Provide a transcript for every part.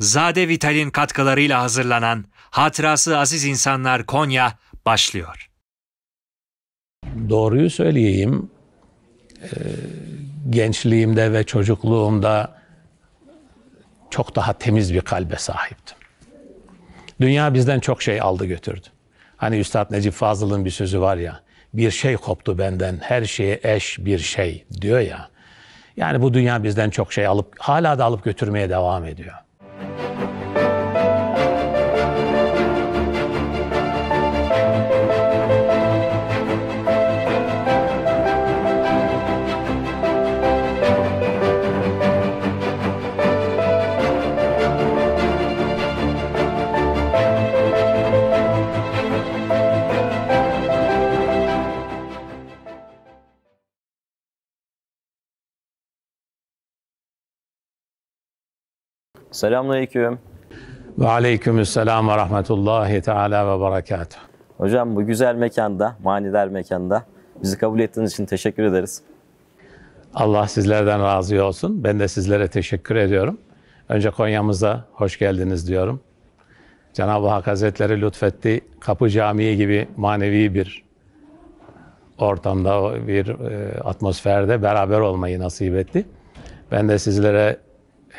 Zade Vital'in katkılarıyla hazırlanan Hatırası Aziz İnsanlar Konya başlıyor. Doğruyu söyleyeyim. Ee, gençliğimde ve çocukluğumda çok daha temiz bir kalbe sahiptim. Dünya bizden çok şey aldı götürdü. Hani Üstad Necip Fazıl'ın bir sözü var ya, bir şey koptu benden, her şeye eş bir şey diyor ya. Yani bu dünya bizden çok şey alıp, hala da alıp götürmeye devam ediyor. Selamünaleyküm. Ve aleykümselam ve rahmetullahi teala ve berekatuhu. Hocam bu güzel mekanda, manidar mekanda bizi kabul ettiğiniz için teşekkür ederiz. Allah sizlerden razı olsun. Ben de sizlere teşekkür ediyorum. Önce Konya'mıza hoş geldiniz diyorum. Cenab-ı Hak Hazretleri lütfetti. Kapı Camii gibi manevi bir ortamda, bir e, atmosferde beraber olmayı nasip etti. Ben de sizlere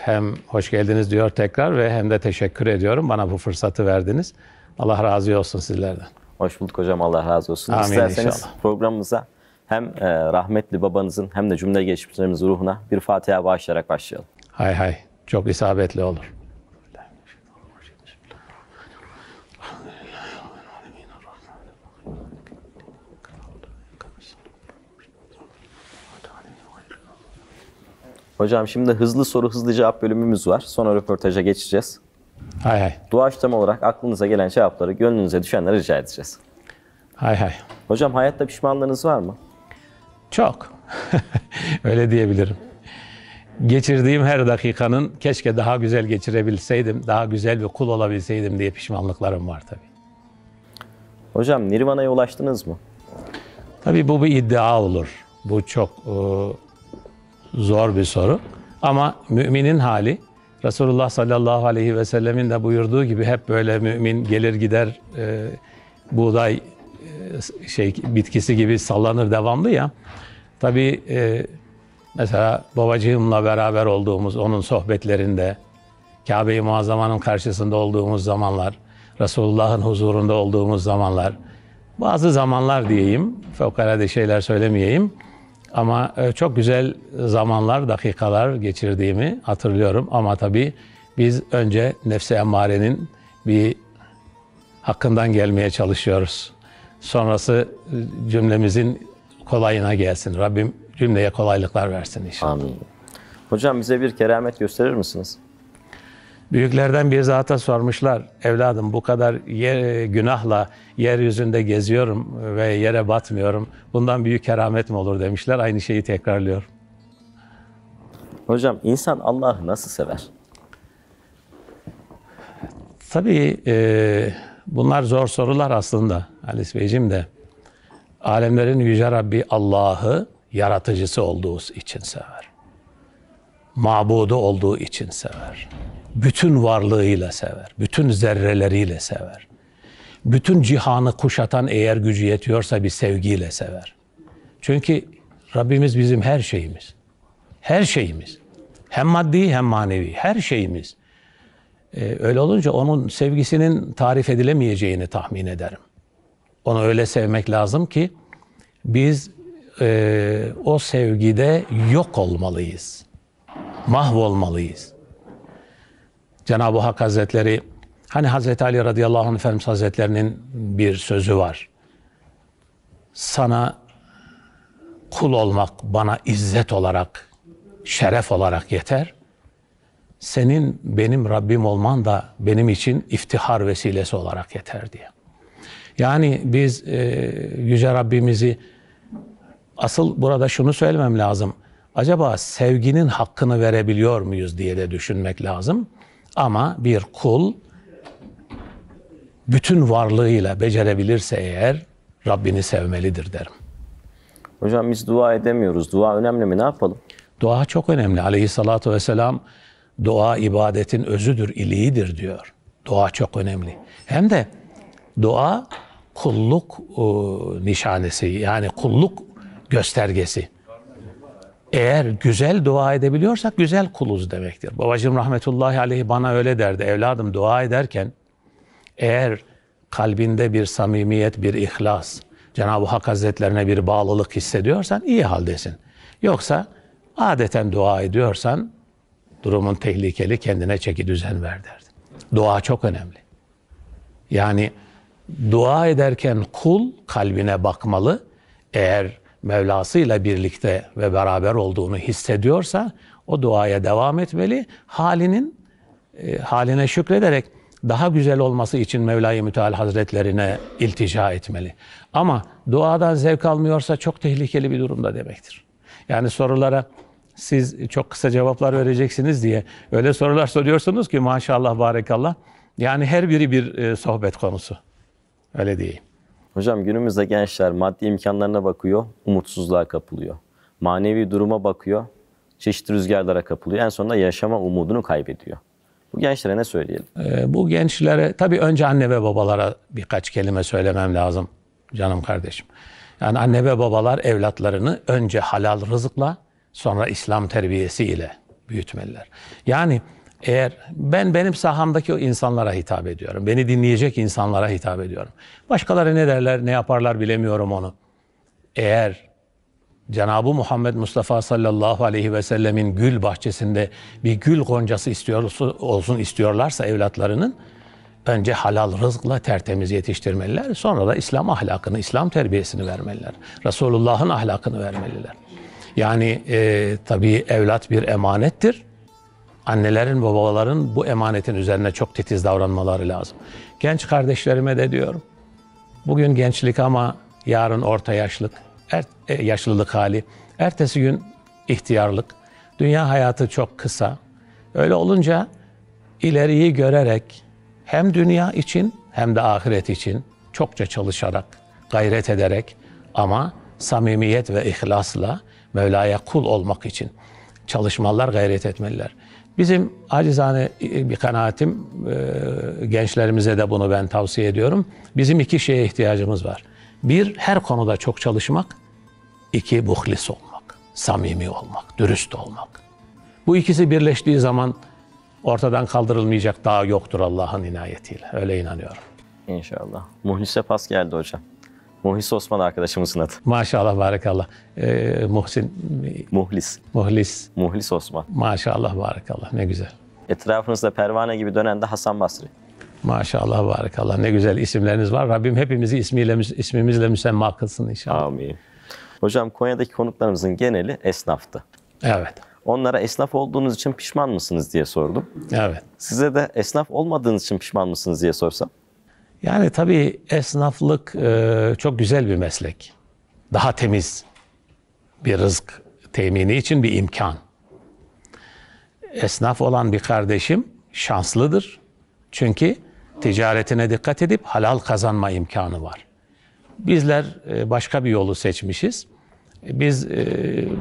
hem hoş geldiniz diyor tekrar ve hem de teşekkür ediyorum bana bu fırsatı verdiniz. Allah razı olsun sizlerden. Hoş bulduk hocam Allah razı olsun. Amin İsterseniz inşallah. programımıza hem e, rahmetli babanızın hem de cümle geçmişlerimizin ruhuna bir Fatiha bağışlayarak başlayalım. Hay hay çok isabetli olur. Hocam şimdi hızlı soru hızlı cevap bölümümüz var. Sonra röportaja geçeceğiz. Hay hay. Du'a Doğaçlama olarak aklınıza gelen cevapları gönlünüze düşenleri rica edeceğiz. Hay hay. Hocam hayatta pişmanlığınız var mı? Çok. Öyle diyebilirim. Geçirdiğim her dakikanın keşke daha güzel geçirebilseydim, daha güzel bir kul olabilseydim diye pişmanlıklarım var tabii. Hocam Nirvana'ya ulaştınız mı? Tabii bu bir iddia olur. Bu çok e zor bir soru. Ama müminin hali Resulullah sallallahu aleyhi ve sellemin de buyurduğu gibi hep böyle mümin gelir gider e, buğday e, şey bitkisi gibi sallanır devamlı ya. Tabii e, mesela babacığımla beraber olduğumuz onun sohbetlerinde Kabe-i Muazzama'nın karşısında olduğumuz zamanlar, Resulullah'ın huzurunda olduğumuz zamanlar, bazı zamanlar diyeyim, fevkalade şeyler söylemeyeyim. Ama e, çok güzel zamanlar, dakikalar geçirdiğimi hatırlıyorum. Ama tabii biz önce nefse emmarenin bir hakkından gelmeye çalışıyoruz. Sonrası e, cümlemizin kolayına gelsin. Rabbim cümleye kolaylıklar versin inşallah. Amin. Hocam bize bir keramet gösterir misiniz? Büyüklerden bir zata sormuşlar, evladım bu kadar yer, günahla yeryüzünde geziyorum ve yere batmıyorum. Bundan büyük keramet mi olur demişler. Aynı şeyi tekrarlıyor. Hocam insan Allah'ı nasıl sever? Tabii e, bunlar zor sorular aslında Halis Beyciğim de. Alemlerin Yüce Rabbi Allah'ı yaratıcısı olduğu için sever. Mabudu olduğu için sever bütün varlığıyla sever, bütün zerreleriyle sever. Bütün cihanı kuşatan eğer gücü yetiyorsa bir sevgiyle sever. Çünkü Rabbimiz bizim her şeyimiz. Her şeyimiz. Hem maddi hem manevi. Her şeyimiz. Ee, öyle olunca onun sevgisinin tarif edilemeyeceğini tahmin ederim. Onu öyle sevmek lazım ki biz e, o sevgide yok olmalıyız. Mahvolmalıyız. Cenab-ı Hak Hazretleri hani Hazreti Ali radıyallahu anh Efendimiz Hazretlerinin bir sözü var. Sana kul olmak bana izzet olarak, şeref olarak yeter. Senin benim Rabbim olman da benim için iftihar vesilesi olarak yeter diye. Yani biz e, Yüce Rabbimizi asıl burada şunu söylemem lazım. Acaba sevginin hakkını verebiliyor muyuz diye de düşünmek lazım. Ama bir kul bütün varlığıyla becerebilirse eğer Rabbini sevmelidir derim. Hocam biz dua edemiyoruz. Dua önemli mi? Ne yapalım? Dua çok önemli. Aleyhissalatu vesselam dua ibadetin özüdür, iliğidir diyor. Dua çok önemli. Hem de dua kulluk e, nişanesi yani kulluk göstergesi. Eğer güzel dua edebiliyorsak güzel kuluz demektir. Babacığım rahmetullahi aleyhi bana öyle derdi. Evladım dua ederken eğer kalbinde bir samimiyet, bir ihlas, Cenab-ı Hak Hazretlerine bir bağlılık hissediyorsan iyi haldesin. Yoksa adeten dua ediyorsan durumun tehlikeli kendine çeki düzen ver derdi. Dua çok önemli. Yani dua ederken kul kalbine bakmalı. Eğer Mevlasıyla birlikte ve beraber olduğunu hissediyorsa o duaya devam etmeli. Halinin e, haline şükrederek daha güzel olması için Mevla-i Müteal Hazretlerine iltica etmeli. Ama duadan zevk almıyorsa çok tehlikeli bir durumda demektir. Yani sorulara siz çok kısa cevaplar vereceksiniz diye öyle sorular soruyorsunuz ki maşallah barekallah. Yani her biri bir e, sohbet konusu. Öyle diyeyim. Hocam günümüzde gençler maddi imkanlarına bakıyor, umutsuzluğa kapılıyor. Manevi duruma bakıyor, çeşitli rüzgarlara kapılıyor. En sonunda yaşama umudunu kaybediyor. Bu gençlere ne söyleyelim? Ee, bu gençlere tabii önce anne ve babalara birkaç kelime söylemem lazım canım kardeşim. Yani anne ve babalar evlatlarını önce halal rızıkla sonra İslam terbiyesiyle büyütmeliler. Yani eğer ben benim sahamdaki o insanlara hitap ediyorum. Beni dinleyecek insanlara hitap ediyorum. Başkaları ne derler, ne yaparlar bilemiyorum onu. Eğer Cenab-ı Muhammed Mustafa sallallahu aleyhi ve sellemin gül bahçesinde bir gül goncası istiyor, olsun istiyorlarsa evlatlarının önce halal rızkla tertemiz yetiştirmeliler. Sonra da İslam ahlakını, İslam terbiyesini vermeliler. Resulullah'ın ahlakını vermeliler. Yani e, tabii evlat bir emanettir annelerin, babaların bu emanetin üzerine çok titiz davranmaları lazım. Genç kardeşlerime de diyorum. Bugün gençlik ama yarın orta yaşlık, er, e, yaşlılık hali. Ertesi gün ihtiyarlık. Dünya hayatı çok kısa. Öyle olunca ileriyi görerek hem dünya için hem de ahiret için çokça çalışarak, gayret ederek ama samimiyet ve ihlasla Mevla'ya kul olmak için çalışmalar, gayret etmeliler. Bizim acizane e, bir kanaatim, e, gençlerimize de bunu ben tavsiye ediyorum. Bizim iki şeye ihtiyacımız var. Bir, her konuda çok çalışmak. İki, muhlis olmak, samimi olmak, dürüst olmak. Bu ikisi birleştiği zaman ortadan kaldırılmayacak daha yoktur Allah'ın inayetiyle. Öyle inanıyorum. İnşallah. Muhlise pas geldi hocam. Muhlis Osman arkadaşımızın adı. Maşallah barakallah. Ee, Muhsin. Muhlis. Muhlis. Muhlis Osman. Maşallah barakallah ne güzel. Etrafınızda pervane gibi dönen de Hasan Basri. Maşallah barakallah ne güzel isimleriniz var. Rabbim hepimizi ismiyle, ismimizle müsemma kılsın inşallah. Amin. Hocam Konya'daki konuklarımızın geneli esnaftı. Evet. Onlara esnaf olduğunuz için pişman mısınız diye sordum. Evet. Size de esnaf olmadığınız için pişman mısınız diye sorsam. Yani tabii esnaflık e, çok güzel bir meslek. Daha temiz bir rızık temini için bir imkan. Esnaf olan bir kardeşim şanslıdır. Çünkü ticaretine dikkat edip halal kazanma imkanı var. Bizler e, başka bir yolu seçmişiz. Biz e,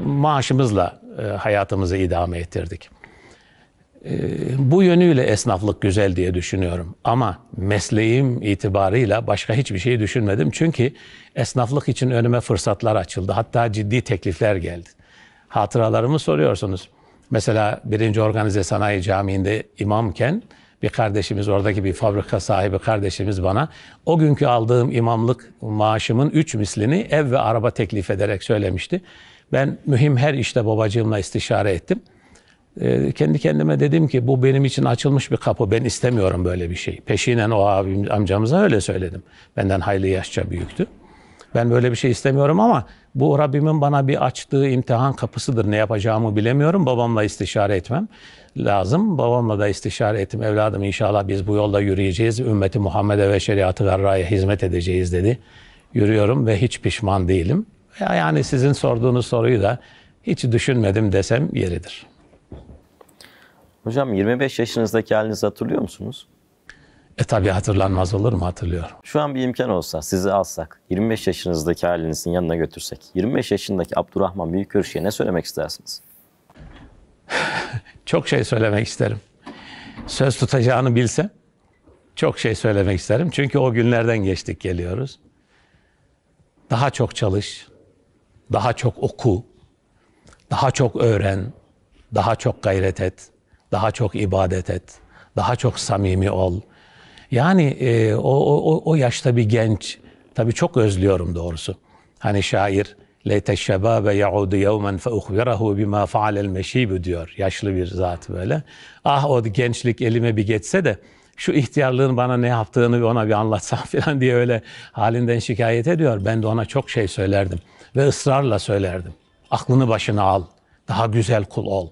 maaşımızla e, hayatımızı idame ettirdik. Ee, bu yönüyle esnaflık güzel diye düşünüyorum. Ama mesleğim itibarıyla başka hiçbir şey düşünmedim. Çünkü esnaflık için önüme fırsatlar açıldı. Hatta ciddi teklifler geldi. Hatıralarımı soruyorsunuz. Mesela birinci Organize Sanayi Camii'nde imamken bir kardeşimiz, oradaki bir fabrika sahibi kardeşimiz bana o günkü aldığım imamlık maaşımın üç mislini ev ve araba teklif ederek söylemişti. Ben mühim her işte babacığımla istişare ettim. Ee, kendi kendime dedim ki bu benim için açılmış bir kapı. Ben istemiyorum böyle bir şey. Peşinen o abim, amcamıza öyle söyledim. Benden hayli yaşça büyüktü. Ben böyle bir şey istemiyorum ama bu Rabbimin bana bir açtığı imtihan kapısıdır. Ne yapacağımı bilemiyorum. Babamla istişare etmem lazım. Babamla da istişare ettim. Evladım inşallah biz bu yolda yürüyeceğiz. Ümmeti Muhammed'e ve şeriatı garraya hizmet edeceğiz dedi. Yürüyorum ve hiç pişman değilim. Yani sizin sorduğunuz soruyu da hiç düşünmedim desem yeridir. Hocam 25 yaşınızdaki halinizi hatırlıyor musunuz? E tabii hatırlanmaz olur mu? Hatırlıyorum. Şu an bir imkan olsa sizi alsak, 25 yaşınızdaki halinizin yanına götürsek, 25 yaşındaki Abdurrahman Büyükörşü'ye ne söylemek istersiniz? çok şey söylemek isterim. Söz tutacağını bilsem çok şey söylemek isterim. Çünkü o günlerden geçtik geliyoruz. Daha çok çalış, daha çok oku, daha çok öğren, daha çok gayret et. Daha çok ibadet et. Daha çok samimi ol. Yani e, o, o, o yaşta bir genç, tabii çok özlüyorum doğrusu. Hani şair, لَيْتَ الشَّبَابَ يَعُودُ يَوْمًا فَاُخْبِرَهُ بِمَا فَعَلَ الْمَش۪يبُ diyor. Yaşlı bir zat böyle. Ah o gençlik elime bir geçse de şu ihtiyarlığın bana ne yaptığını bir ona bir anlatsam falan diye öyle halinden şikayet ediyor. Ben de ona çok şey söylerdim ve ısrarla söylerdim. Aklını başına al, daha güzel kul ol.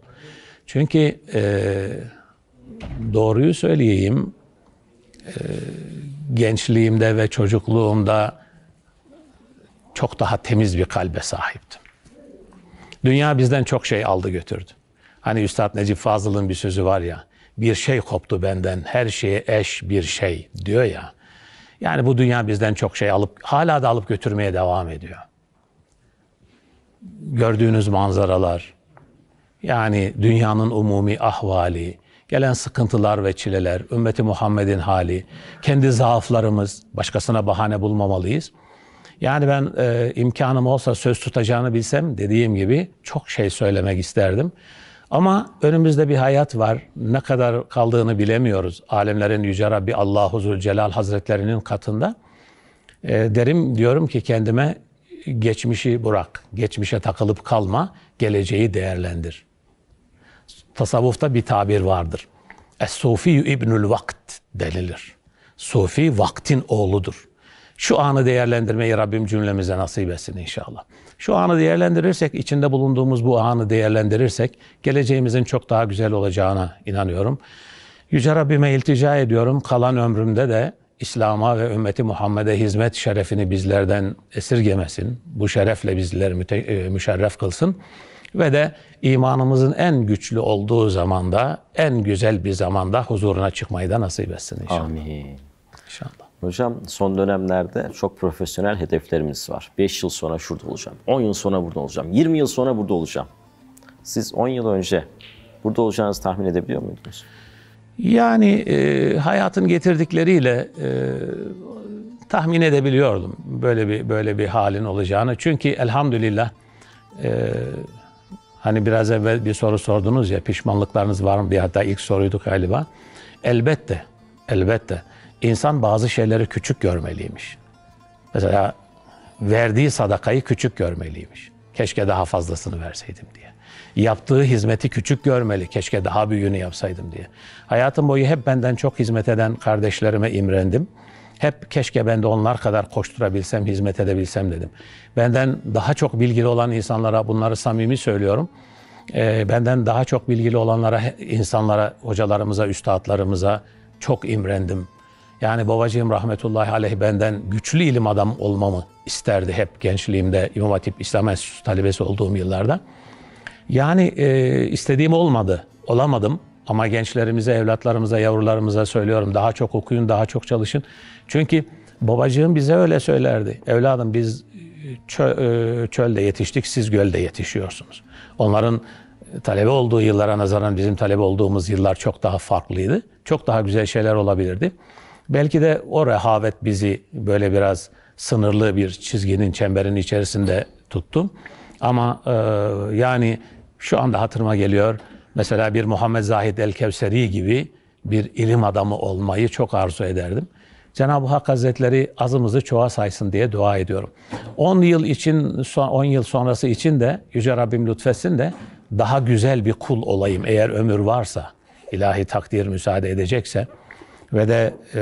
Çünkü e, doğruyu söyleyeyim, e, gençliğimde ve çocukluğumda çok daha temiz bir kalbe sahiptim. Dünya bizden çok şey aldı götürdü. Hani Üstad Necip Fazıl'ın bir sözü var ya, bir şey koptu benden, her şeye eş bir şey diyor ya. Yani bu dünya bizden çok şey alıp, hala da alıp götürmeye devam ediyor. Gördüğünüz manzaralar, yani dünyanın umumi ahvali, gelen sıkıntılar ve çileler, ümmeti Muhammed'in hali, kendi zaaflarımız, başkasına bahane bulmamalıyız. Yani ben e, imkanım olsa söz tutacağını bilsem dediğim gibi çok şey söylemek isterdim. Ama önümüzde bir hayat var. Ne kadar kaldığını bilemiyoruz. Alemlerin Yüce Rabbi Allahu Zülcelal Hazretlerinin katında. E, derim diyorum ki kendime geçmişi bırak. Geçmişe takılıp kalma. Geleceği değerlendir tasavvufta bir tabir vardır. Es-Sufi ibnül Vakt denilir. Sufi vaktin oğludur. Şu anı değerlendirmeyi Rabbim cümlemize nasip etsin inşallah. Şu anı değerlendirirsek, içinde bulunduğumuz bu anı değerlendirirsek geleceğimizin çok daha güzel olacağına inanıyorum. Yüce Rabbime iltica ediyorum. Kalan ömrümde de İslam'a ve ümmeti Muhammed'e hizmet şerefini bizlerden esirgemesin. Bu şerefle bizler e, müşerref kılsın ve de imanımızın en güçlü olduğu zamanda, en güzel bir zamanda huzuruna çıkmayı da nasip etsin inşallah. Amin. İnşallah. Hocam son dönemlerde çok profesyonel hedeflerimiz var. 5 yıl sonra şurada olacağım, 10 yıl sonra burada olacağım, 20 yıl sonra burada olacağım. Siz 10 yıl önce burada olacağınızı tahmin edebiliyor muydunuz? Yani e, hayatın getirdikleriyle e, tahmin edebiliyordum böyle bir böyle bir halin olacağını. Çünkü elhamdülillah e, Hani biraz evvel bir soru sordunuz ya pişmanlıklarınız var mı diye hatta ilk soruyduk galiba. Elbette, elbette. İnsan bazı şeyleri küçük görmeliymiş. Mesela verdiği sadakayı küçük görmeliymiş. Keşke daha fazlasını verseydim diye. Yaptığı hizmeti küçük görmeli. Keşke daha büyüğünü yapsaydım diye. Hayatım boyu hep benden çok hizmet eden kardeşlerime imrendim. Hep keşke ben de onlar kadar koşturabilsem, hizmet edebilsem dedim. Benden daha çok bilgili olan insanlara bunları samimi söylüyorum. E, benden daha çok bilgili olanlara, insanlara, hocalarımıza, üstadlarımıza çok imrendim. Yani babacığım rahmetullahi aleyh benden güçlü ilim adam olmamı isterdi hep gençliğimde İmam Hatip İslam Enstitüsü talebesi olduğum yıllarda. Yani e, istediğim olmadı, olamadım. Ama gençlerimize, evlatlarımıza, yavrularımıza söylüyorum daha çok okuyun, daha çok çalışın. Çünkü babacığım bize öyle söylerdi. Evladım biz e, çö- e, çölde yetiştik, siz gölde yetişiyorsunuz. Onların e, talebe olduğu yıllara nazaran bizim talebe olduğumuz yıllar çok daha farklıydı. Çok daha güzel şeyler olabilirdi. Belki de o rehavet bizi böyle biraz sınırlı bir çizginin, çemberin içerisinde tuttu. Ama e, yani şu anda hatırıma geliyor Mesela bir Muhammed Zahid el-Kevseri gibi bir ilim adamı olmayı çok arzu ederdim. Cenab-ı Hak Hazretleri azımızı çoğa saysın diye dua ediyorum. 10 yıl için, 10 yıl sonrası için de Yüce Rabbim lütfetsin de daha güzel bir kul olayım eğer ömür varsa, ilahi takdir müsaade edecekse ve de e,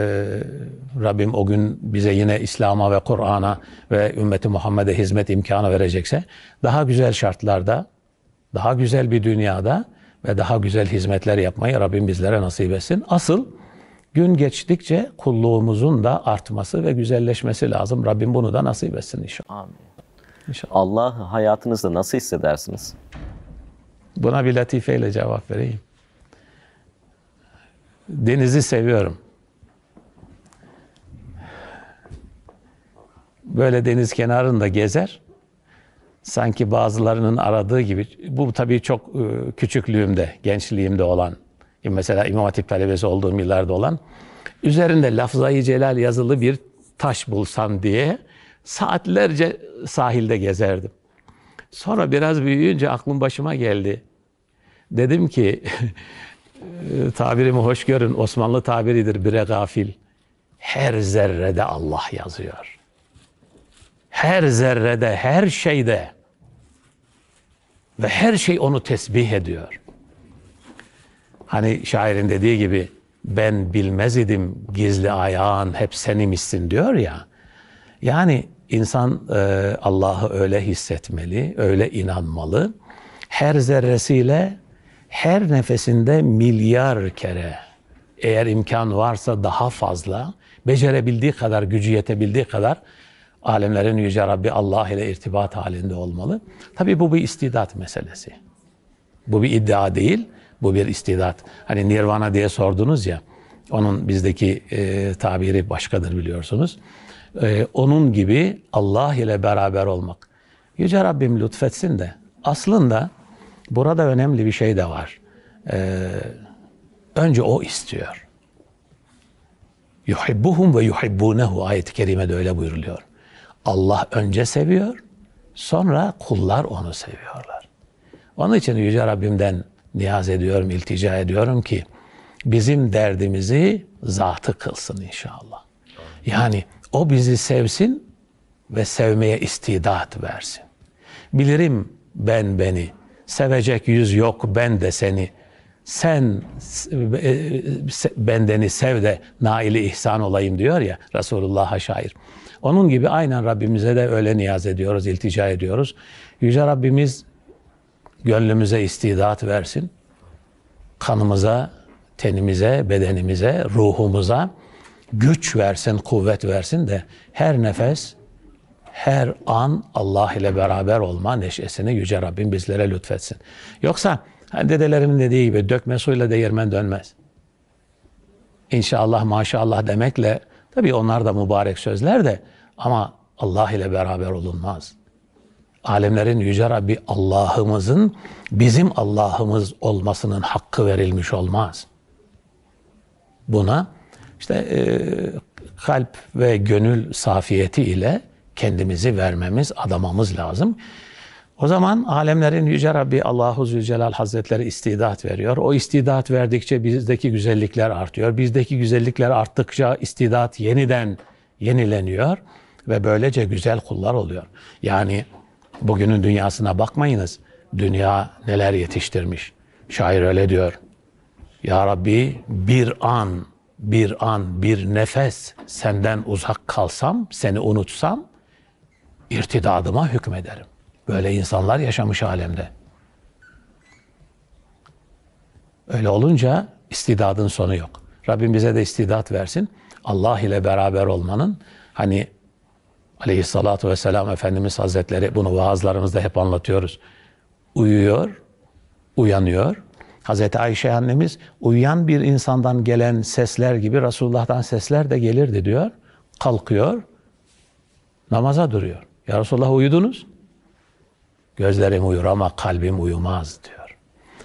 Rabbim o gün bize yine İslam'a ve Kur'an'a ve ümmeti Muhammed'e hizmet imkanı verecekse daha güzel şartlarda, daha güzel bir dünyada ve daha güzel hizmetler yapmayı Rabbim bizlere nasip etsin. Asıl gün geçtikçe kulluğumuzun da artması ve güzelleşmesi lazım. Rabbim bunu da nasip etsin inşallah. Amin. İnşallah. Allah hayatınızda nasıl hissedersiniz? Buna bir latifeyle cevap vereyim. Denizi seviyorum. Böyle deniz kenarında gezer sanki bazılarının aradığı gibi bu tabii çok e, küçüklüğümde, gençliğimde olan mesela İmam Hatip talebesi olduğum yıllarda olan üzerinde lafzayı celal yazılı bir taş bulsam diye saatlerce sahilde gezerdim. Sonra biraz büyüyünce aklım başıma geldi. Dedim ki e, tabirimi hoş görün Osmanlı tabiridir bire gafil. Her zerrede Allah yazıyor her zerrede, her şeyde ve her şey onu tesbih ediyor. Hani şairin dediği gibi ben bilmez idim gizli ayağın hep senimişsin diyor ya. Yani insan e, Allah'ı öyle hissetmeli, öyle inanmalı. Her zerresiyle, her nefesinde milyar kere eğer imkan varsa daha fazla becerebildiği kadar, gücü yetebildiği kadar alemlerin Yüce Rabbi Allah ile irtibat halinde olmalı. Tabi bu bir istidat meselesi. Bu bir iddia değil, bu bir istidat. Hani nirvana diye sordunuz ya, onun bizdeki e, tabiri başkadır biliyorsunuz. E, onun gibi Allah ile beraber olmak. Yüce Rabbim lütfetsin de aslında burada önemli bir şey de var. E, önce o istiyor. Yuhibbuhum ve yuhibbunehu ayet-i kerimede öyle buyuruluyor. Allah önce seviyor, sonra kullar onu seviyorlar. Onun için Yüce Rabbimden niyaz ediyorum, iltica ediyorum ki bizim derdimizi zatı kılsın inşallah. Yani o bizi sevsin ve sevmeye istidat versin. Bilirim ben beni, sevecek yüz yok ben de seni. Sen e, e, bendeni sev de naili ihsan olayım diyor ya Resulullah'a şair. Onun gibi aynen Rabbimize de öyle niyaz ediyoruz, iltica ediyoruz. Yüce Rabbimiz gönlümüze istidat versin. Kanımıza, tenimize, bedenimize, ruhumuza güç versin, kuvvet versin de her nefes, her an Allah ile beraber olma neşesini Yüce Rabbim bizlere lütfetsin. Yoksa hani dedelerimin dediği gibi dökme suyla değirmen dönmez. İnşallah maşallah demekle tabii onlar da mübarek sözler de ama Allah ile beraber olunmaz. Alemlerin Yüce Rabbi Allah'ımızın bizim Allah'ımız olmasının hakkı verilmiş olmaz. Buna işte e, kalp ve gönül safiyeti ile kendimizi vermemiz, adamamız lazım. O zaman alemlerin Yüce Rabbi Allahu Zülcelal Hazretleri istidat veriyor. O istidat verdikçe bizdeki güzellikler artıyor. Bizdeki güzellikler arttıkça istidat yeniden yenileniyor ve böylece güzel kullar oluyor. Yani bugünün dünyasına bakmayınız. Dünya neler yetiştirmiş. Şair öyle diyor. Ya Rabbi bir an, bir an, bir nefes senden uzak kalsam, seni unutsam irtidadıma hükmederim. Böyle insanlar yaşamış alemde. Öyle olunca istidadın sonu yok. Rabbim bize de istidat versin. Allah ile beraber olmanın hani Aleyhissalatu vesselam Efendimiz Hazretleri bunu vaazlarımızda hep anlatıyoruz. Uyuyor, uyanıyor. Hazreti Ayşe annemiz uyuyan bir insandan gelen sesler gibi Resulullah'tan sesler de gelirdi diyor. Kalkıyor, namaza duruyor. Ya Resulullah uyudunuz. Gözlerim uyur ama kalbim uyumaz diyor.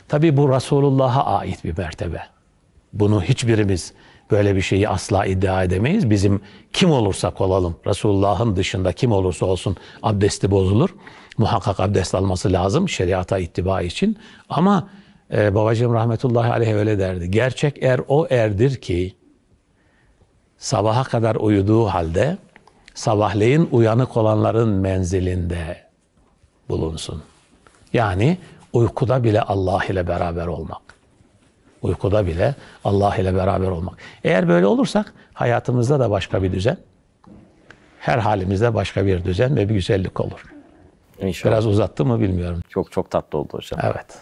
Tabi bu Resulullah'a ait bir mertebe. Bunu hiçbirimiz Böyle bir şeyi asla iddia edemeyiz. Bizim kim olursak olalım, Resulullah'ın dışında kim olursa olsun abdesti bozulur. Muhakkak abdest alması lazım şeriata ittiba için. Ama e, babacığım rahmetullahi aleyh öyle derdi. Gerçek er o erdir ki sabaha kadar uyuduğu halde sabahleyin uyanık olanların menzilinde bulunsun. Yani uykuda bile Allah ile beraber olmak. Uykuda bile Allah ile beraber olmak. Eğer böyle olursak hayatımızda da başka bir düzen. Her halimizde başka bir düzen ve bir güzellik olur. İnşallah. Biraz uzattı mı bilmiyorum. Çok çok tatlı oldu hocam. Evet.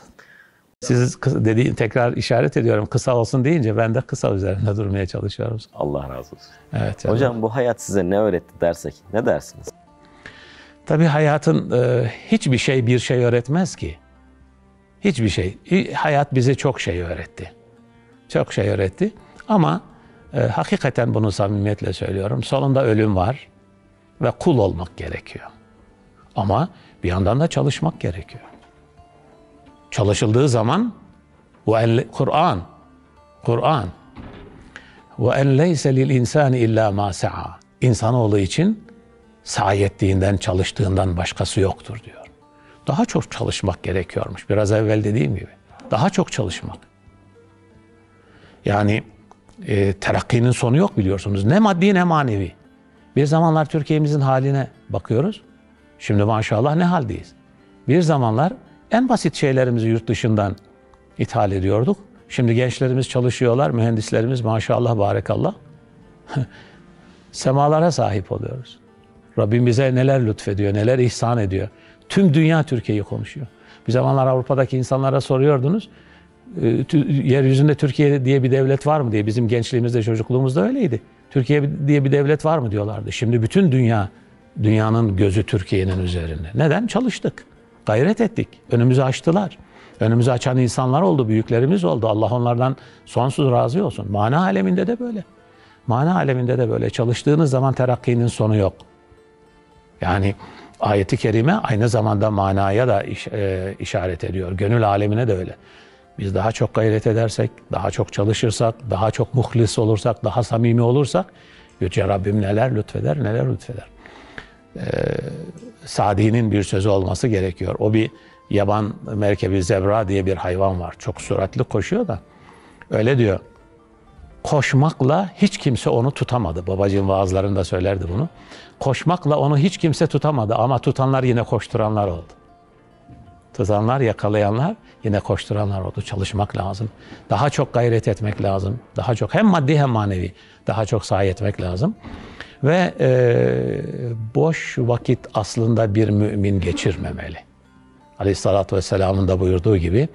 Siz dediğin tekrar işaret ediyorum kısa olsun deyince ben de kısa üzerinde durmaya çalışıyorum. Allah razı olsun. Evet. Canım. Hocam bu hayat size ne öğretti dersek ne dersiniz? Tabii hayatın e, hiçbir şey bir şey öğretmez ki. Hiçbir şey. Hayat bize çok şey öğretti. Çok şey öğretti. Ama e, hakikaten bunu samimiyetle söylüyorum. Sonunda ölüm var ve kul olmak gerekiyor. Ama bir yandan da çalışmak gerekiyor. Çalışıldığı zaman Kur'an Kur'an ve en leyse lil insan illa ma sa'a. İnsanoğlu için sahi çalıştığından başkası yoktur diyor daha çok çalışmak gerekiyormuş. Biraz evvel dediğim gibi. Daha çok çalışmak. Yani e, terakkinin sonu yok biliyorsunuz. Ne maddi ne manevi. Bir zamanlar Türkiye'mizin haline bakıyoruz. Şimdi maşallah ne haldeyiz. Bir zamanlar en basit şeylerimizi yurt dışından ithal ediyorduk. Şimdi gençlerimiz çalışıyorlar, mühendislerimiz maşallah barekallah. Semalara sahip oluyoruz. Rabbim bize neler lütfediyor, neler ihsan ediyor. Tüm dünya Türkiye'yi konuşuyor. Bir zamanlar Avrupa'daki insanlara soruyordunuz. Ee, yeryüzünde Türkiye diye bir devlet var mı diye bizim gençliğimizde çocukluğumuzda öyleydi. Türkiye diye bir devlet var mı diyorlardı. Şimdi bütün dünya dünyanın gözü Türkiye'nin üzerinde. Neden? Çalıştık. Gayret ettik. Önümüzü açtılar. Önümüzü açan insanlar oldu, büyüklerimiz oldu. Allah onlardan sonsuz razı olsun. Mana aleminde de böyle. Mana aleminde de böyle. Çalıştığınız zaman terakkinin sonu yok. Yani ayeti kerime aynı zamanda manaya da iş, e, işaret ediyor. Gönül alemine de öyle. Biz daha çok gayret edersek, daha çok çalışırsak, daha çok muhlis olursak, daha samimi olursak Yüce Rabbim neler lütfeder, neler lütfeder. Ee, Sadi'nin bir sözü olması gerekiyor. O bir yaban merkebi zebra diye bir hayvan var. Çok süratli koşuyor da. Öyle diyor koşmakla hiç kimse onu tutamadı. Babacığım vaazlarında söylerdi bunu. Koşmakla onu hiç kimse tutamadı ama tutanlar yine koşturanlar oldu. Tutanlar, yakalayanlar yine koşturanlar oldu. Çalışmak lazım. Daha çok gayret etmek lazım. Daha çok hem maddi hem manevi daha çok sahi etmek lazım. Ve e, boş vakit aslında bir mümin geçirmemeli. Aleyhissalatü Vesselam'ın da buyurduğu gibi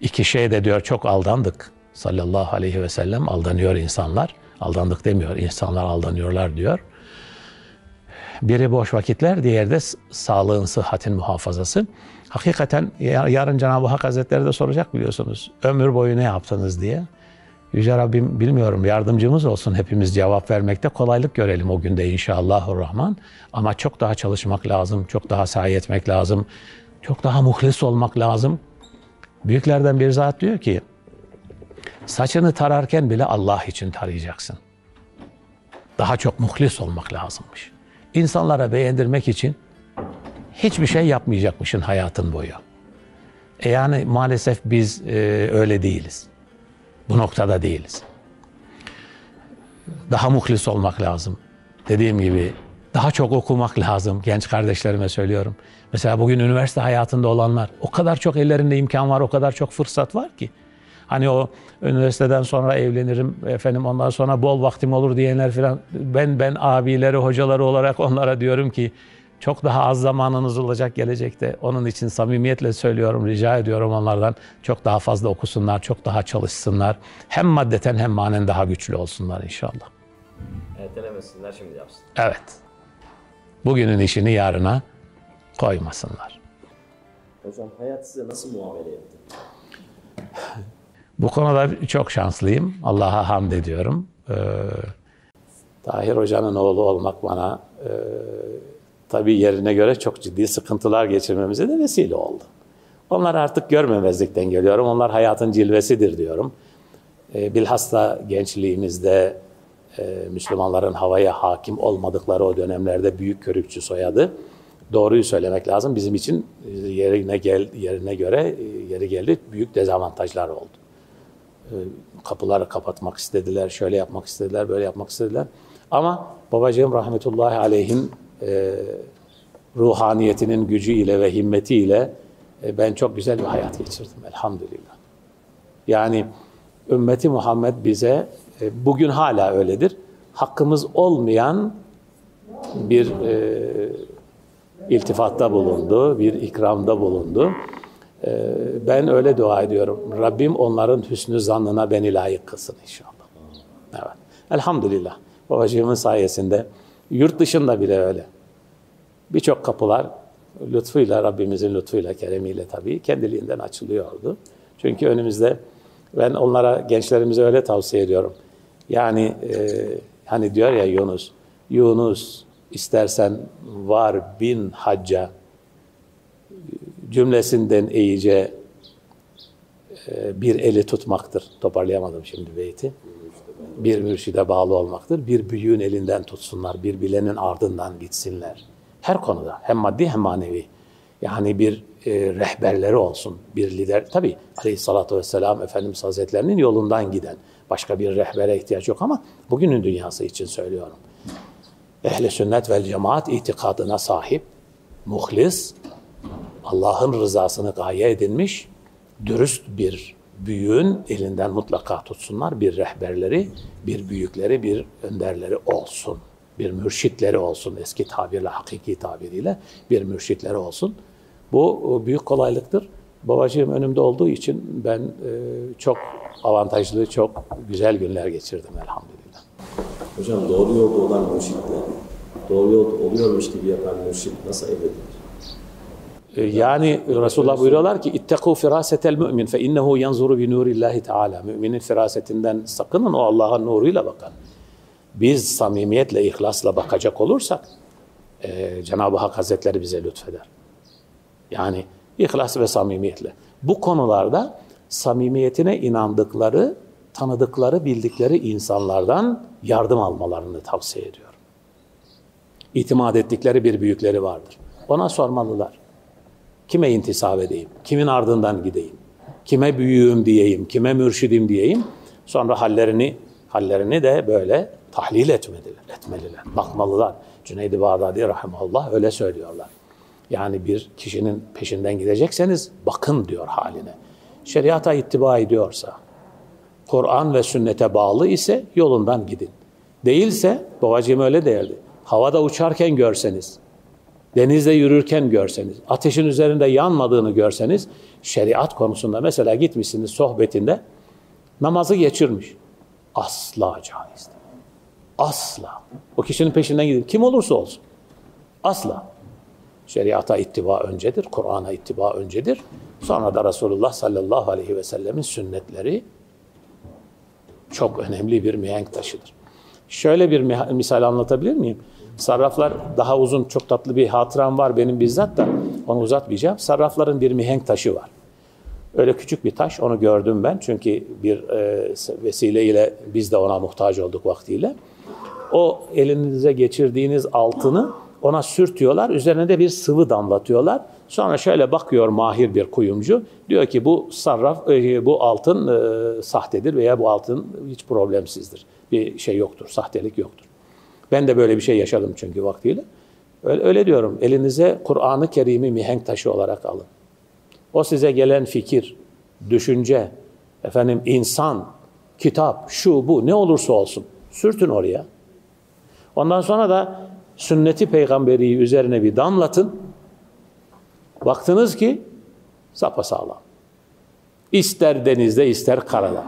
iki şey de diyor çok aldandık sallallahu aleyhi ve sellem aldanıyor insanlar. Aldandık demiyor, insanlar aldanıyorlar diyor. Biri boş vakitler, diğeri de sağlığın, sıhhatin muhafazası. Hakikaten yarın Cenab-ı Hak Hazretleri de soracak biliyorsunuz. Ömür boyu ne yaptınız diye. Yüce Rabbim bilmiyorum yardımcımız olsun hepimiz cevap vermekte kolaylık görelim o günde inşallahurrahman. Ama çok daha çalışmak lazım, çok daha sahi etmek lazım, çok daha muhlis olmak lazım. Büyüklerden bir zat diyor ki Saçını tararken bile Allah için tarayacaksın. Daha çok muhlis olmak lazımmış. İnsanlara beğendirmek için hiçbir şey yapmayacakmışın hayatın boyu. E yani maalesef biz e, öyle değiliz. Bu noktada değiliz. Daha muhlis olmak lazım. Dediğim gibi daha çok okumak lazım. Genç kardeşlerime söylüyorum. Mesela bugün üniversite hayatında olanlar o kadar çok ellerinde imkan var, o kadar çok fırsat var ki. Hani o üniversiteden sonra evlenirim efendim ondan sonra bol vaktim olur diyenler filan ben ben abileri hocaları olarak onlara diyorum ki çok daha az zamanınız olacak gelecekte. Onun için samimiyetle söylüyorum, rica ediyorum onlardan çok daha fazla okusunlar, çok daha çalışsınlar. Hem maddeten hem manen daha güçlü olsunlar inşallah. Ertelemesinler şimdi yapsın. Evet. Bugünün işini yarına koymasınlar. Hocam hayat size nasıl muamele etti? Bu konuda çok şanslıyım. Allah'a hamd ediyorum. Ee, Tahir Hoca'nın oğlu olmak bana e, tabii yerine göre çok ciddi sıkıntılar geçirmemize de vesile oldu. Onlar artık görmemezlikten geliyorum. Onlar hayatın cilvesidir diyorum. E, bilhassa gençliğimizde e, Müslümanların havaya hakim olmadıkları o dönemlerde büyük körükçü soyadı. Doğruyu söylemek lazım. Bizim için yerine gel yerine göre yeri geldi büyük dezavantajlar oldu. E, kapıları kapatmak istediler, şöyle yapmak istediler, böyle yapmak istediler. Ama babacığım rahmetullahi aleyhin e, ruhaniyetinin gücüyle ve himmetiyle e, ben çok güzel bir hayat geçirdim elhamdülillah. Yani ümmeti Muhammed bize e, bugün hala öyledir. Hakkımız olmayan bir e, iltifatta bulundu, bir ikramda bulundu. Ee, ben öyle dua ediyorum. Rabbim onların hüsnü zannına beni layık kılsın inşallah. Evet. Elhamdülillah. Babacığımın sayesinde yurt dışında bile öyle. Birçok kapılar lütfuyla, Rabbimizin lütfuyla, keremiyle tabii kendiliğinden açılıyordu. Çünkü önümüzde ben onlara, gençlerimize öyle tavsiye ediyorum. Yani e, hani diyor ya Yunus, Yunus istersen var bin hacca cümlesinden iyice e, bir eli tutmaktır. Toparlayamadım şimdi beyti. Bir mürşide bağlı olmaktır. Bir büyüğün elinden tutsunlar, bir bilenin ardından gitsinler. Her konuda hem maddi hem manevi. Yani bir e, rehberleri olsun, bir lider. Tabi aleyhissalatü vesselam Efendimiz Hazretlerinin yolundan giden. Başka bir rehbere ihtiyaç yok ama bugünün dünyası için söylüyorum. Ehli sünnet vel cemaat itikadına sahip, muhlis, Allah'ın rızasını gaye edinmiş dürüst bir büyüğün elinden mutlaka tutsunlar. Bir rehberleri, bir büyükleri, bir önderleri olsun. Bir mürşitleri olsun eski tabirle, hakiki tabiriyle bir mürşitleri olsun. Bu e, büyük kolaylıktır. Babacığım önümde olduğu için ben e, çok avantajlı, çok güzel günler geçirdim elhamdülillah. Hocam doğru yolda olan mürşitle, doğru yolda oluyormuş gibi yapan mürşit nasıl evlenir? E, yani Resulullah buyuruyorlar ki itteku firasetel mümin fe innehu yanzuru bi nurillahi teala. Müminin firasetinden sakının o Allah'ın nuruyla bakan. Biz samimiyetle, ihlasla bakacak olursak e, Cenab-ı Hak Hazretleri bize lütfeder. Yani ihlas ve samimiyetle. Bu konularda samimiyetine inandıkları, tanıdıkları, bildikleri insanlardan yardım almalarını tavsiye ediyorum. İtimat ettikleri bir büyükleri vardır. Ona sormalılar. Kime intisap edeyim? Kimin ardından gideyim? Kime büyüğüm diyeyim? Kime mürşidim diyeyim? Sonra hallerini hallerini de böyle tahlil etmediler, etmeliler, bakmalılar. Cüneydi i Bağdadi rahimallah öyle söylüyorlar. Yani bir kişinin peşinden gidecekseniz bakın diyor haline. Şeriata ittiba ediyorsa, Kur'an ve sünnete bağlı ise yolundan gidin. Değilse, babacığım öyle değildi. Havada uçarken görseniz, denizde yürürken görseniz, ateşin üzerinde yanmadığını görseniz, şeriat konusunda mesela gitmişsiniz sohbetinde, namazı geçirmiş. Asla caiz Asla. O kişinin peşinden gidin. Kim olursa olsun. Asla. Şeriata ittiba öncedir, Kur'an'a ittiba öncedir. Sonra da Resulullah sallallahu aleyhi ve sellemin sünnetleri çok önemli bir mihenk taşıdır. Şöyle bir misal anlatabilir miyim? Sarraflar daha uzun çok tatlı bir hatıram var benim bizzat da onu uzatmayacağım. Sarrafların bir mihenk taşı var. Öyle küçük bir taş onu gördüm ben çünkü bir e, vesileyle biz de ona muhtaç olduk vaktiyle. O elinize geçirdiğiniz altını ona sürtüyorlar. Üzerine de bir sıvı damlatıyorlar. Sonra şöyle bakıyor mahir bir kuyumcu. Diyor ki bu sarraf e, bu altın e, sahtedir veya bu altın hiç problemsizdir. Bir şey yoktur, sahtelik yoktur. Ben de böyle bir şey yaşadım çünkü vaktiyle. Öyle, öyle diyorum. Elinize Kur'an-ı Kerim'i mihenk taşı olarak alın. O size gelen fikir, düşünce, efendim insan, kitap, şu bu ne olursa olsun sürtün oraya. Ondan sonra da sünneti peygamberi üzerine bir damlatın. Baktınız ki sapa sağlam. İster denizde ister karada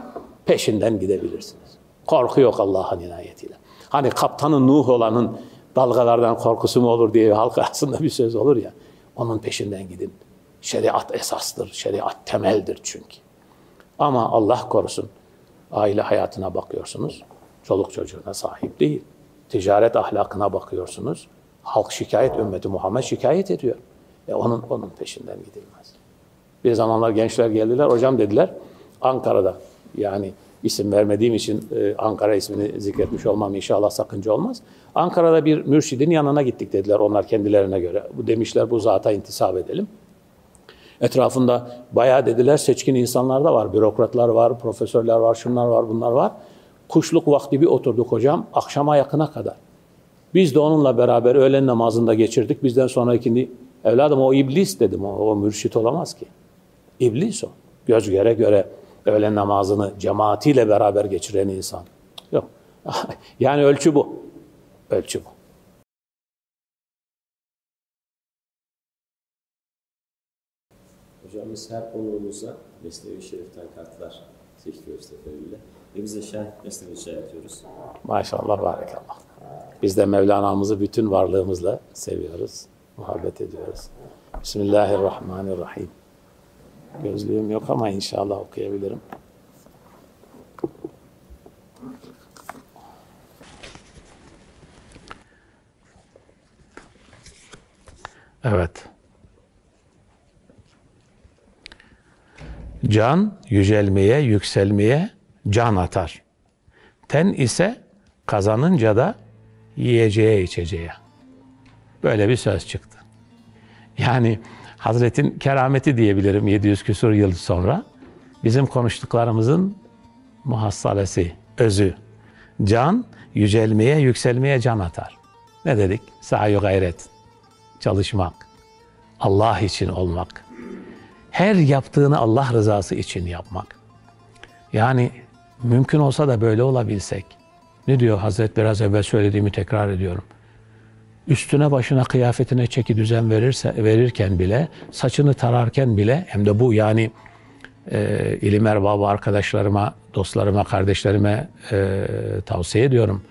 peşinden gidebilirsiniz. Korku yok Allah'ın inayetiyle. Hani kaptanın Nuh olanın dalgalardan korkusu mu olur diye halk arasında bir söz olur ya. Onun peşinden gidin. Şeriat esastır, şeriat temeldir çünkü. Ama Allah korusun aile hayatına bakıyorsunuz. Çoluk çocuğuna sahip değil. Ticaret ahlakına bakıyorsunuz. Halk şikayet, ümmeti Muhammed şikayet ediyor. E onun, onun peşinden gidilmez. Bir zamanlar gençler geldiler, hocam dediler, Ankara'da yani isim vermediğim için e, Ankara ismini zikretmiş olmam inşallah sakınca olmaz. Ankara'da bir mürşidin yanına gittik dediler onlar kendilerine göre. Bu demişler bu zata intisap edelim. Etrafında bayağı dediler seçkin insanlar da var. Bürokratlar var, profesörler var, şunlar var, bunlar var. Kuşluk vakti bir oturduk hocam akşama yakına kadar. Biz de onunla beraber öğlen namazında geçirdik. Bizden sonra ikindi evladım o iblis dedim. O, o mürşit olamaz ki. İblis o. Göz göre göre öğle namazını cemaatiyle beraber geçiren insan. Yok. yani ölçü bu. Ölçü bu. hocam biz her konuğumuza Mesnevi Şerif'ten kartlar seçiyoruz seferiyle. Ve biz de şerh, Mesnevi Şerif yapıyoruz. Maşallah, barakallah. Biz de Mevlana'mızı bütün varlığımızla seviyoruz, muhabbet ediyoruz. Bismillahirrahmanirrahim. Gözlüğüm yok ama inşallah okuyabilirim. Evet. Can yücelmeye, yükselmeye can atar. Ten ise kazanınca da yiyeceğe, içeceğe. Böyle bir söz çıktı. Yani Hazretin kerameti diyebilirim 700 küsur yıl sonra. Bizim konuştuklarımızın muhassalesi, özü. Can yücelmeye, yükselmeye can atar. Ne dedik? Sahi gayret, çalışmak, Allah için olmak. Her yaptığını Allah rızası için yapmak. Yani mümkün olsa da böyle olabilsek. Ne diyor Hazret biraz evvel söylediğimi tekrar ediyorum üstüne başına kıyafetine çeki düzen verirse, verirken bile, saçını tararken bile hem de bu yani e, ilim erbabı arkadaşlarıma, dostlarıma, kardeşlerime e, tavsiye ediyorum.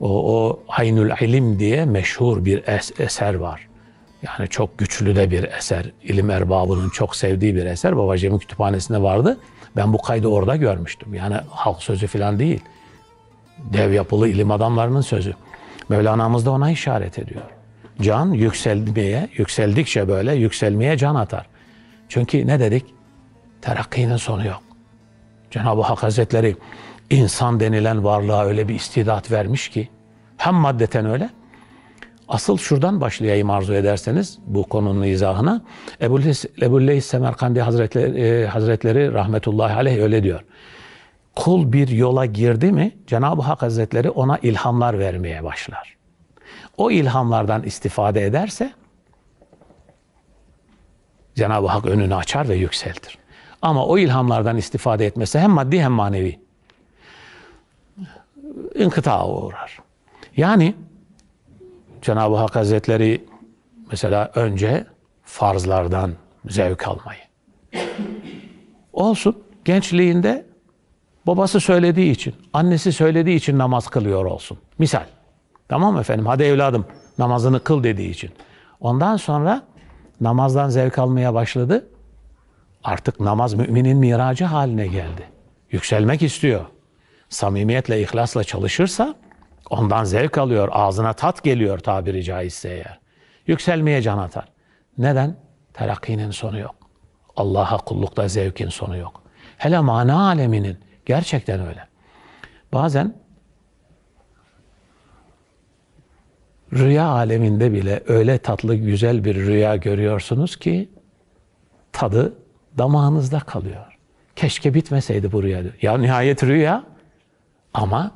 O, o Aynül İlim diye meşhur bir es, eser var. Yani çok güçlü de bir eser. İlim erbabının çok sevdiği bir eser. Baba Kütüphanesi'nde vardı. Ben bu kaydı orada görmüştüm. Yani halk sözü falan değil. Dev yapılı ilim adamlarının sözü. Mevlana'mız da ona işaret ediyor. Can yükselmeye, yükseldikçe böyle yükselmeye can atar. Çünkü ne dedik? Terakkinin sonu yok. Cenab-ı Hak Hazretleri insan denilen varlığa öyle bir istidat vermiş ki hem maddeten öyle Asıl şuradan başlayayım arzu ederseniz bu konunun izahına. Ebu'l-Leys Semerkandi Hazretleri, e, Hazretleri rahmetullahi aleyh öyle diyor kul bir yola girdi mi Cenab-ı Hak Hazretleri ona ilhamlar vermeye başlar. O ilhamlardan istifade ederse Cenab-ı Hak önünü açar ve yükseltir. Ama o ilhamlardan istifade etmesi hem maddi hem manevi inkıta uğrar. Yani Cenab-ı Hak Hazretleri mesela önce farzlardan zevk almayı. Olsun gençliğinde Babası söylediği için, annesi söylediği için namaz kılıyor olsun. Misal. Tamam mı efendim hadi evladım namazını kıl dediği için. Ondan sonra namazdan zevk almaya başladı. Artık namaz müminin miracı haline geldi. Yükselmek istiyor. Samimiyetle, ihlasla çalışırsa ondan zevk alıyor, ağzına tat geliyor tabiri caizse eğer. Yükselmeye can atar. Neden? Terakkinin sonu yok. Allah'a kullukta zevkin sonu yok. Hele mana aleminin Gerçekten öyle. Bazen rüya aleminde bile öyle tatlı güzel bir rüya görüyorsunuz ki tadı damağınızda kalıyor. Keşke bitmeseydi bu rüya. Ya nihayet rüya ama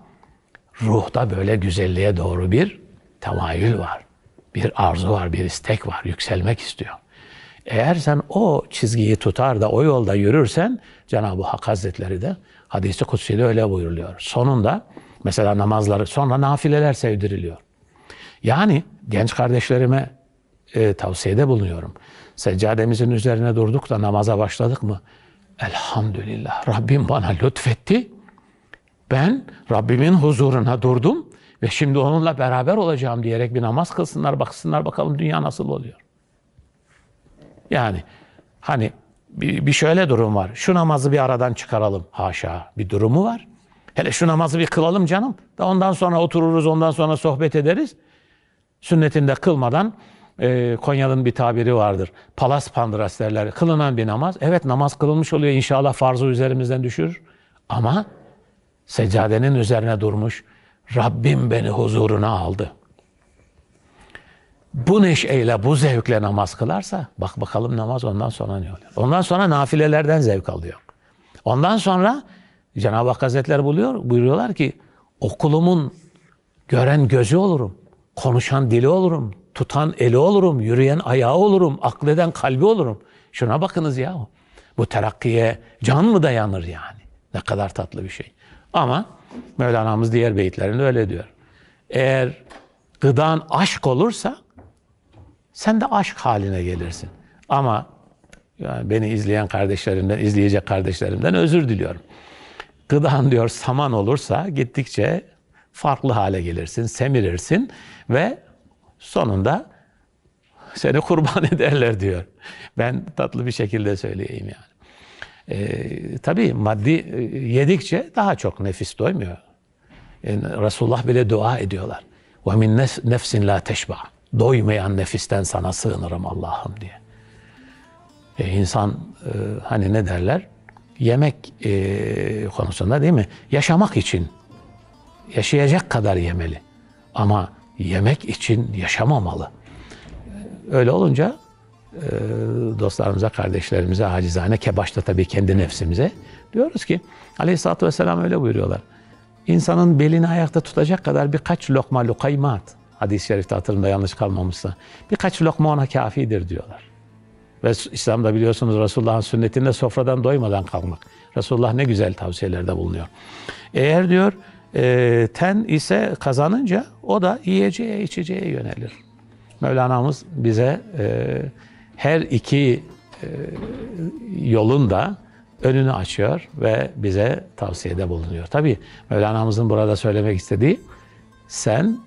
ruhta böyle güzelliğe doğru bir temayül var. Bir arzu var, bir istek var. Yükselmek istiyor. Eğer sen o çizgiyi tutar da o yolda yürürsen Cenab-ı Hak Hazretleri de hadisi kutsi de öyle buyuruluyor. Sonunda mesela namazları sonra nafileler sevdiriliyor. Yani genç kardeşlerime e, tavsiyede bulunuyorum. Seccademizin üzerine durduk da namaza başladık mı? Elhamdülillah Rabbim bana lütfetti. Ben Rabbimin huzuruna durdum ve şimdi onunla beraber olacağım diyerek bir namaz kılsınlar, baksınlar bakalım dünya nasıl oluyor. Yani hani bir, şöyle durum var. Şu namazı bir aradan çıkaralım. Haşa bir durumu var. Hele şu namazı bir kılalım canım. Da ondan sonra otururuz, ondan sonra sohbet ederiz. Sünnetinde kılmadan e, Konya'nın bir tabiri vardır. Palas pandıras derler. Kılınan bir namaz. Evet namaz kılınmış oluyor. İnşallah farzı üzerimizden düşür. Ama seccadenin üzerine durmuş. Rabbim beni huzuruna aldı bu neşeyle, bu zevkle namaz kılarsa bak bakalım namaz ondan sonra ne oluyor? Ondan sonra nafilelerden zevk alıyor. Ondan sonra Cenab-ı Hak Hazretleri buluyor, buyuruyorlar ki okulumun gören gözü olurum, konuşan dili olurum, tutan eli olurum, yürüyen ayağı olurum, akleden kalbi olurum. Şuna bakınız ya. Bu terakkiye can mı dayanır yani? Ne kadar tatlı bir şey. Ama Mevlana'mız diğer beyitlerinde öyle diyor. Eğer gıdan aşk olursa sen de aşk haline gelirsin. Ama yani beni izleyen kardeşlerimden, izleyecek kardeşlerimden özür diliyorum. Gıdan diyor saman olursa gittikçe farklı hale gelirsin, semirirsin ve sonunda seni kurban ederler diyor. Ben tatlı bir şekilde söyleyeyim yani. Ee, tabii maddi e, yedikçe daha çok nefis doymuyor. Yani Resulullah bile dua ediyorlar. وَمِنْ نَفْسٍ لَا تَشْبَعَ doymayan nefisten sana sığınırım Allah'ım diye. E insan e, hani ne derler? Yemek e, konusunda değil mi? Yaşamak için yaşayacak kadar yemeli. Ama yemek için yaşamamalı. Öyle olunca e, dostlarımıza, kardeşlerimize, acizane ke tabii kendi nefsimize diyoruz ki aleyhissalatü vesselam öyle buyuruyorlar. İnsanın belini ayakta tutacak kadar birkaç lokma lukaymat Hadis-i şerifte hatırımda yanlış kalmamışsa. Birkaç lokma ona kafidir diyorlar. Ve İslam'da biliyorsunuz Resulullah'ın sünnetinde sofradan doymadan kalmak. Resulullah ne güzel tavsiyelerde bulunuyor. Eğer diyor e, ten ise kazanınca o da yiyeceğe içeceğe yönelir. Mevlana'mız bize e, her iki e, yolun da önünü açıyor ve bize tavsiyede bulunuyor. Tabi Mevlana'mızın burada söylemek istediği sen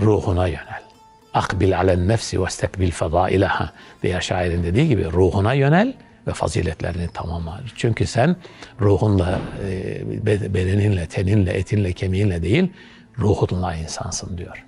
ruhuna yönel. Akbil alen nefsi ve istekbil fadailaha diye şairin dediği gibi ruhuna yönel ve faziletlerini tamamla. Çünkü sen ruhunla, e, bedeninle, teninle, etinle, kemiğinle değil, ruhunla insansın diyor.